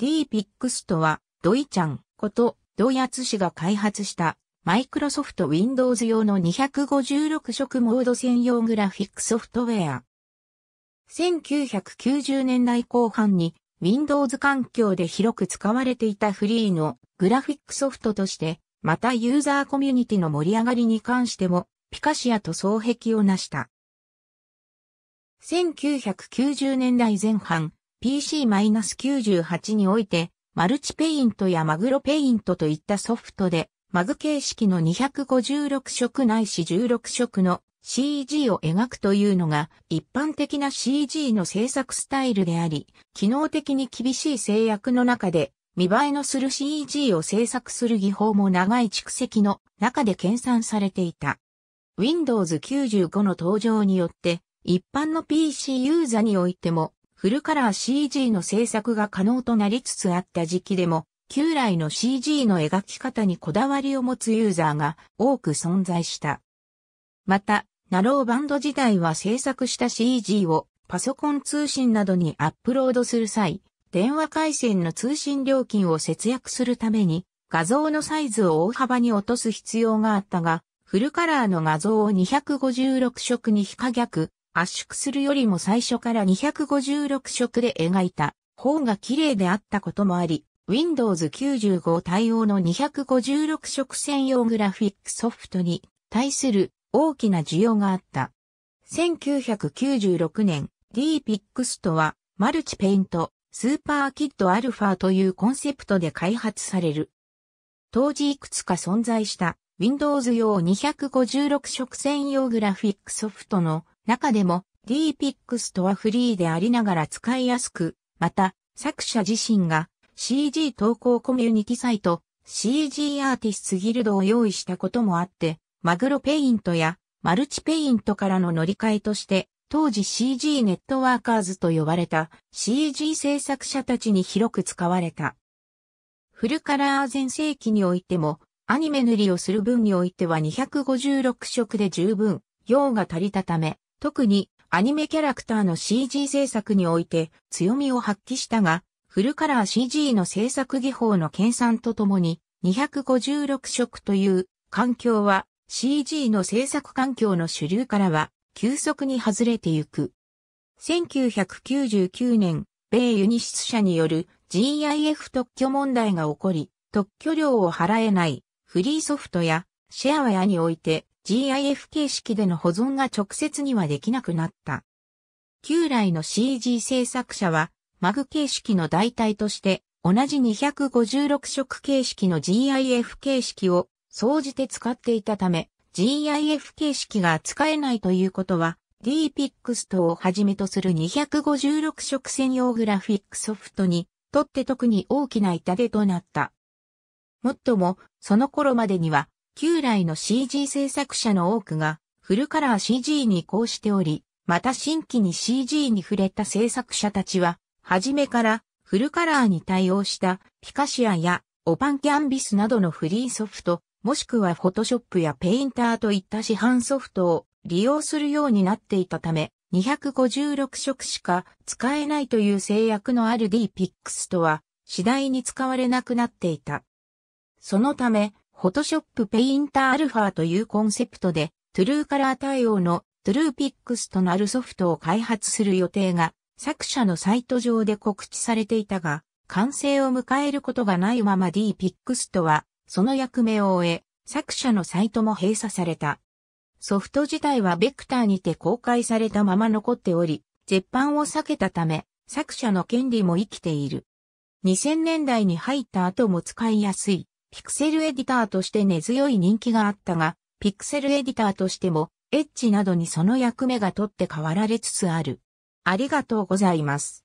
D ピックスとは、ドイちゃんこと、ドイアツ氏が開発した、マイクロソフト Windows 用の256色モード専用グラフィックソフトウェア。1990年代後半に Windows 環境で広く使われていたフリーのグラフィックソフトとして、またユーザーコミュニティの盛り上がりに関しても、ピカシアと双璧を成した。1990年代前半、PC-98 において、マルチペイントやマグロペイントといったソフトで、マグ形式の256色ないし16色の CG を描くというのが一般的な CG の制作スタイルであり、機能的に厳しい制約の中で見栄えのする CG を制作する技法も長い蓄積の中で研鑽されていた。Windows 95の登場によって一般の PC ユーザーにおいてもフルカラー CG の制作が可能となりつつあった時期でも、旧来の CG の描き方にこだわりを持つユーザーが多く存在した。また、ナローバンド時代は制作した CG をパソコン通信などにアップロードする際、電話回線の通信料金を節約するために画像のサイズを大幅に落とす必要があったが、フルカラーの画像を256色に非可逆、圧縮するよりも最初から256色で描いた方が綺麗であったこともあり、Windows 95対応の256色専用グラフィックソフトに対する大きな需要があった。1996年、d p i x とはマルチペイント、スーパーキッドアルファというコンセプトで開発される。当時いくつか存在した Windows 用256色専用グラフィックソフトの中でも DPIX とはフリーでありながら使いやすく、また作者自身が CG 投稿コミュニティサイト CG アーティストギルドを用意したこともあって、マグロペイントやマルチペイントからの乗り換えとして、当時 CG ネットワーカーズと呼ばれた CG 制作者たちに広く使われた。フルカラー前世紀においても、アニメ塗りをする分においては256色で十分、用が足りたため、特にアニメキャラクターの CG 制作において強みを発揮したが、フルカラー CG の制作技法の研鑽とともに256色という環境は CG の制作環境の主流からは急速に外れてゆく。1999年、米ユニシス社による GIF 特許問題が起こり、特許料を払えないフリーソフトやシェアウェアにおいて GIF 形式での保存が直接にはできなくなった。旧来の CG 制作者は、マグ形式の代替として、同じ256色形式の GIF 形式を総じて使っていたため、GIF 形式が使えないということは、d p i x とをはじめとする256色専用グラフィックソフトにとって特に大きな痛手となった。もっとも、その頃までには旧来の CG 制作者の多くがフルカラー CG に移行しており、また新規に CG に触れた制作者たちは、初めからフルカラーに対応したピカシアやオパンキャンビスなどのフリーソフト、もしくはフォトショップやペインターといった市販ソフトを利用するようになっていたため、256色しか使えないという制約のある D ピックスとは次第に使われなくなっていた。そのため、フォトショップペインターアルファというコンセプトで、トゥルーカラー対応のトゥルーピックスとなるソフトを開発する予定が、作者のサイト上で告知されていたが、完成を迎えることがないまま D ピックスとは、その役目を終え、作者のサイトも閉鎖された。ソフト自体はベクターにて公開されたまま残っており、絶版を避けたため、作者の権利も生きている。2000年代に入った後も使いやすい、ピクセルエディターとして根強い人気があったが、ピクセルエディターとしても、エッジなどにその役目が取って変わられつつある。ありがとうございます。